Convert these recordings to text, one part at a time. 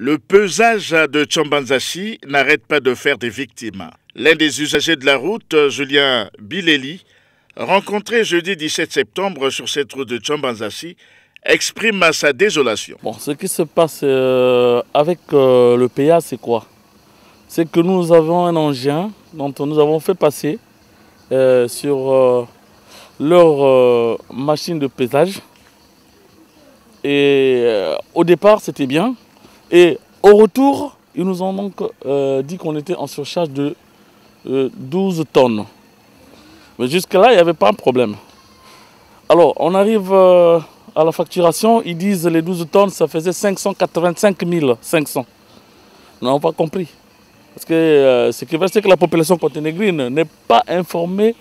Le pesage de Chambanzashi n'arrête pas de faire des victimes. L'un des usagers de la route, Julien Bileli, rencontré jeudi 17 septembre sur cette route de Chambanzashi, exprime sa désolation. ce qui se passe euh, avec euh, le PA, c'est quoi C'est que nous avons un engin dont nous avons fait passer euh, sur leur machine de pesage. Et au départ, c'était bien. Et au retour, ils nous ont donc euh, dit qu'on était en surcharge de 12 euh, tonnes. Mais jusque-là, il n'y avait pas de problème. Alors, on arrive euh, à la facturation, ils disent les 12 tonnes, ça faisait 585 500. Nous n'avons pas compris. Parce que ce qui va c'est que la population conténégrine n'est pas informée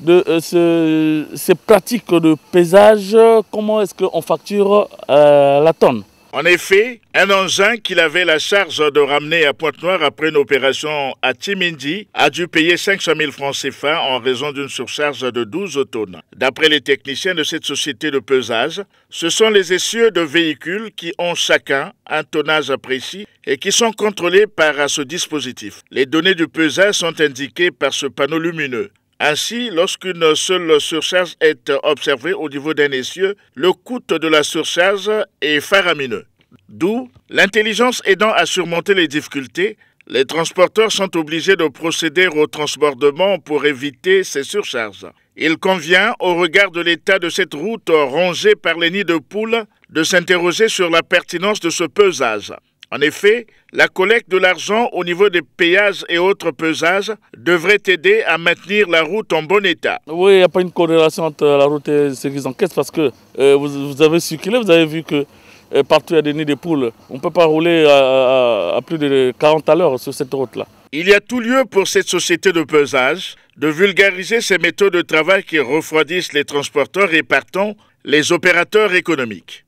de ces pratiques de pesage, comment est-ce qu'on facture la tonne. En effet, un engin qu'il avait la charge de ramener à Pointe-Noire après une opération à Timindi a dû payer 500 000 francs CFA en raison d'une surcharge de 12 tonnes. D'après les techniciens de cette société de pesage, ce sont les essieux de véhicules qui ont chacun un tonnage précis et qui sont contrôlés par ce dispositif. Les données du pesage sont indiquées par ce panneau lumineux. Ainsi, lorsqu'une seule surcharge est observée au niveau d'un essieu, le coût de la surcharge est faramineux. D'où, l'intelligence aidant à surmonter les difficultés, les transporteurs sont obligés de procéder au transbordement pour éviter ces surcharges. Il convient, au regard de l'état de cette route rongée par les nids de poules, de s'interroger sur la pertinence de ce pesage. En effet, la collecte de l'argent au niveau des péages et autres pesages devrait aider à maintenir la route en bon état. Oui, il n'y a pas une corrélation entre la route et ce qu'ils parce que euh, vous, vous, avez circulé, vous avez vu que partout, il y a des nids de poules. On ne peut pas rouler à, plus de 40 à l'heure sur cette route-là. Il y a tout lieu pour cette société de pesage de vulgariser ces méthodes de travail qui refroidissent les transporteurs et partant les opérateurs économiques.